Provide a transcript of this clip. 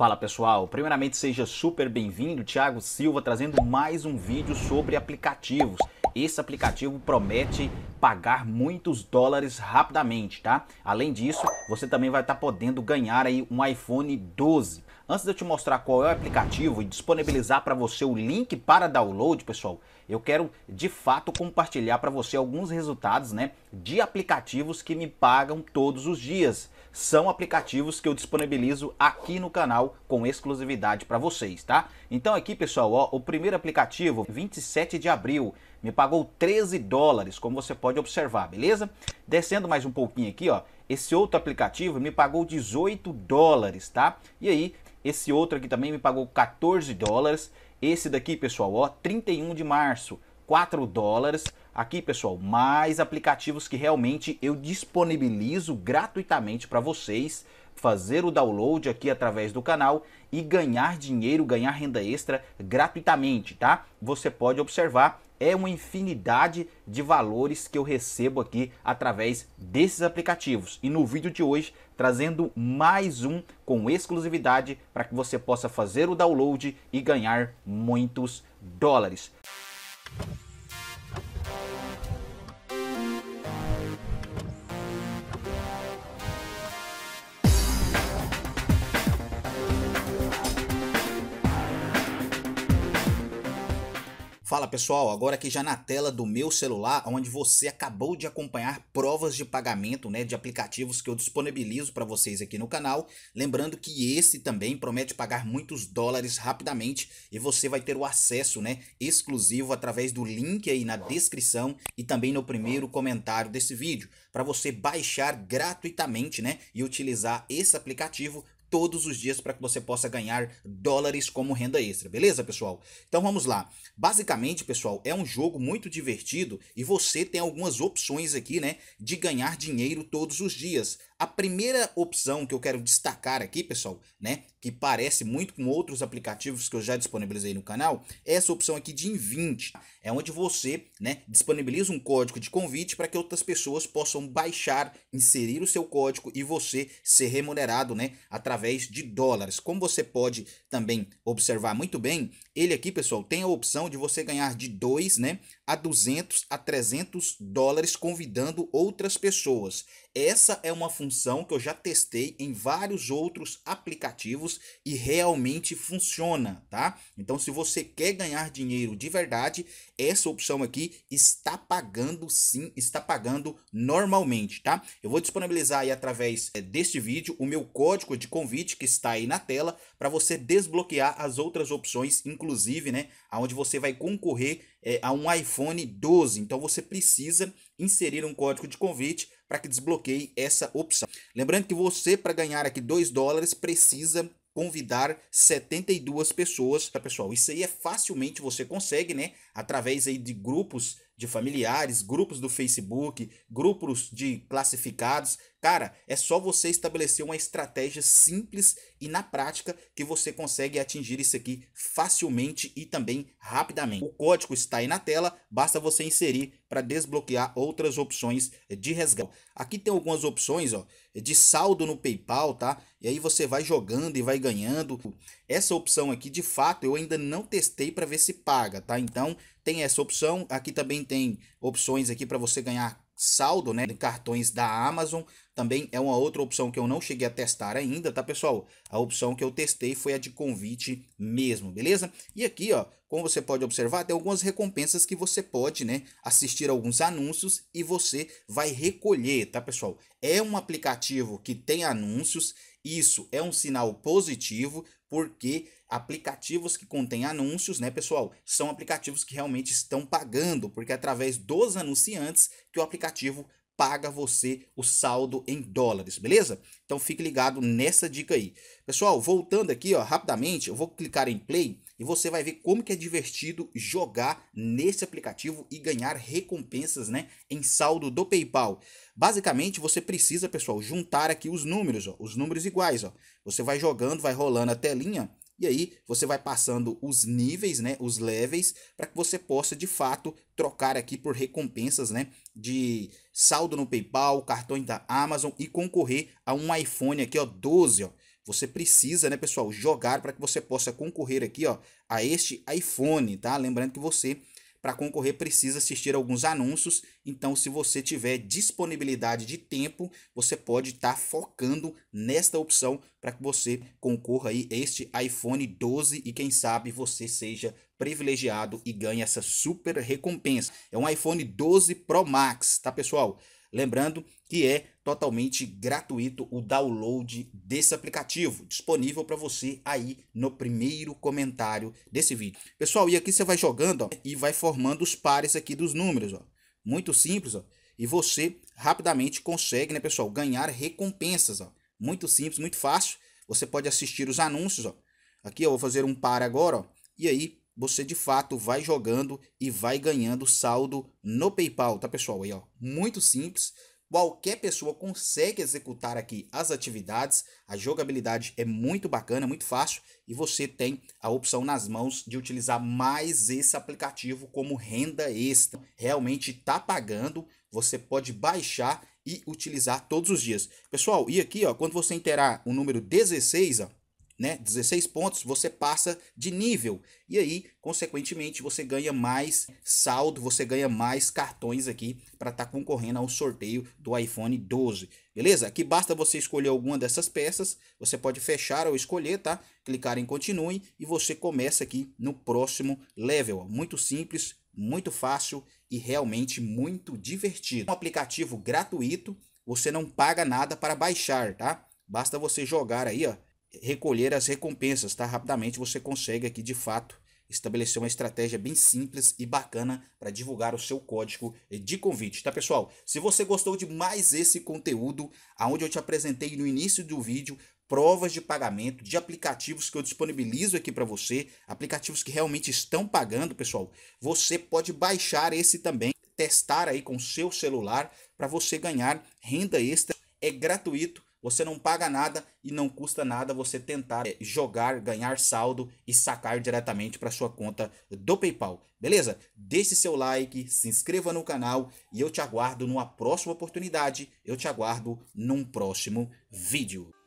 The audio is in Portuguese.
Fala pessoal, primeiramente seja super bem-vindo, Thiago Silva trazendo mais um vídeo sobre aplicativos. Esse aplicativo promete pagar muitos dólares rapidamente, tá? Além disso, você também vai estar tá podendo ganhar aí um iPhone 12. Antes de eu te mostrar qual é o aplicativo e disponibilizar para você o link para download, pessoal, eu quero de fato compartilhar para você alguns resultados, né, de aplicativos que me pagam todos os dias são aplicativos que eu disponibilizo aqui no canal com exclusividade para vocês, tá? Então aqui, pessoal, ó, o primeiro aplicativo, 27 de abril, me pagou 13 dólares, como você pode observar, beleza? Descendo mais um pouquinho aqui, ó, esse outro aplicativo me pagou 18 dólares, tá? E aí, esse outro aqui também me pagou 14 dólares. Esse daqui, pessoal, ó, 31 de março, 4 dólares. Aqui, pessoal, mais aplicativos que realmente eu disponibilizo gratuitamente para vocês fazer o download aqui através do canal e ganhar dinheiro, ganhar renda extra gratuitamente, tá? Você pode observar, é uma infinidade de valores que eu recebo aqui através desses aplicativos. E no vídeo de hoje, trazendo mais um com exclusividade para que você possa fazer o download e ganhar muitos dólares. Fala pessoal, agora aqui já na tela do meu celular, onde você acabou de acompanhar provas de pagamento né, de aplicativos que eu disponibilizo para vocês aqui no canal. Lembrando que esse também promete pagar muitos dólares rapidamente e você vai ter o acesso né, exclusivo através do link aí na descrição e também no primeiro comentário desse vídeo para você baixar gratuitamente né, e utilizar esse aplicativo todos os dias para que você possa ganhar dólares como renda extra, beleza, pessoal? Então vamos lá. Basicamente, pessoal, é um jogo muito divertido e você tem algumas opções aqui, né, de ganhar dinheiro todos os dias. A primeira opção que eu quero destacar aqui, pessoal, né, que parece muito com outros aplicativos que eu já disponibilizei no canal, é essa opção aqui de Invite, é onde você, né, disponibiliza um código de convite para que outras pessoas possam baixar, inserir o seu código e você ser remunerado, né, através de dólares. Como você pode também observar muito bem, ele aqui, pessoal, tem a opção de você ganhar de 2, né, a 200 a 300 dólares convidando outras pessoas. Essa é uma função função que eu já testei em vários outros aplicativos e realmente funciona, tá? Então, se você quer ganhar dinheiro de verdade, essa opção aqui está pagando sim, está pagando normalmente, tá? Eu vou disponibilizar aí através eh, deste vídeo o meu código de convite que está aí na tela para você desbloquear as outras opções, inclusive, né, aonde você vai concorrer é, a um iPhone 12. Então, você precisa inserir um código de convite para que desbloqueie essa opção. Lembrando que você, para ganhar aqui 2 dólares, precisa convidar 72 pessoas, tá pessoal? Isso aí é facilmente você consegue, né? através aí de grupos de familiares, grupos do Facebook, grupos de classificados. Cara, é só você estabelecer uma estratégia simples e na prática que você consegue atingir isso aqui facilmente e também rapidamente. O código está aí na tela, basta você inserir para desbloquear outras opções de resgate. Aqui tem algumas opções, ó, de saldo no PayPal, tá? E aí você vai jogando e vai ganhando. Essa opção aqui, de fato, eu ainda não testei para ver se paga, tá? Então, tem essa opção. Aqui também tem opções aqui para você ganhar saldo, né, de cartões da Amazon. Também é uma outra opção que eu não cheguei a testar ainda, tá, pessoal? A opção que eu testei foi a de convite mesmo, beleza? E aqui, ó, como você pode observar, tem algumas recompensas que você pode, né, assistir alguns anúncios e você vai recolher, tá, pessoal? É um aplicativo que tem anúncios, isso é um sinal positivo, porque aplicativos que contêm anúncios, né, pessoal? São aplicativos que realmente estão pagando, porque é através dos anunciantes que o aplicativo paga você o saldo em dólares, beleza? Então fique ligado nessa dica aí. Pessoal, voltando aqui, ó, rapidamente, eu vou clicar em play e você vai ver como que é divertido jogar nesse aplicativo e ganhar recompensas, né, em saldo do PayPal. Basicamente, você precisa, pessoal, juntar aqui os números, ó, os números iguais, ó. Você vai jogando, vai rolando a telinha e aí você vai passando os níveis, né, os levels, para que você possa de fato trocar aqui por recompensas, né, de saldo no PayPal, cartões da Amazon e concorrer a um iPhone aqui, ó, 12, ó. Você precisa, né, pessoal, jogar para que você possa concorrer aqui, ó, a este iPhone, tá? Lembrando que você para concorrer, precisa assistir alguns anúncios. Então, se você tiver disponibilidade de tempo, você pode estar tá focando nesta opção para que você concorra aí este iPhone 12 e quem sabe você seja privilegiado e ganhe essa super recompensa. É um iPhone 12 Pro Max, tá pessoal? Lembrando que é totalmente gratuito o download desse aplicativo, disponível para você aí no primeiro comentário desse vídeo. Pessoal, e aqui você vai jogando ó, e vai formando os pares aqui dos números. Ó. Muito simples, ó. e você rapidamente consegue, né, pessoal, ganhar recompensas. Ó. Muito simples, muito fácil. Você pode assistir os anúncios. Ó. Aqui eu vou fazer um par agora ó, e aí você de fato vai jogando e vai ganhando saldo no PayPal, tá pessoal? Aí, ó, muito simples. Qualquer pessoa consegue executar aqui as atividades, a jogabilidade é muito bacana, muito fácil e você tem a opção nas mãos de utilizar mais esse aplicativo como renda extra. Realmente tá pagando, você pode baixar e utilizar todos os dias. Pessoal, e aqui, ó, quando você enterar o número 16, ó, né, 16 pontos, você passa de nível. E aí, consequentemente, você ganha mais saldo, você ganha mais cartões aqui para estar tá concorrendo ao sorteio do iPhone 12. Beleza? Aqui basta você escolher alguma dessas peças, você pode fechar ou escolher, tá? Clicar em continue e você começa aqui no próximo level. Muito simples, muito fácil e realmente muito divertido. Um aplicativo gratuito, você não paga nada para baixar, tá? Basta você jogar aí, ó recolher as recompensas, tá? Rapidamente você consegue aqui de fato estabelecer uma estratégia bem simples e bacana para divulgar o seu código de convite, tá pessoal? Se você gostou de mais esse conteúdo, aonde eu te apresentei no início do vídeo provas de pagamento de aplicativos que eu disponibilizo aqui para você, aplicativos que realmente estão pagando, pessoal, você pode baixar esse também, testar aí com seu celular para você ganhar renda extra, é gratuito você não paga nada e não custa nada você tentar eh, jogar, ganhar saldo e sacar diretamente para sua conta do PayPal. Beleza? Deixe seu like, se inscreva no canal e eu te aguardo numa próxima oportunidade. Eu te aguardo num próximo vídeo.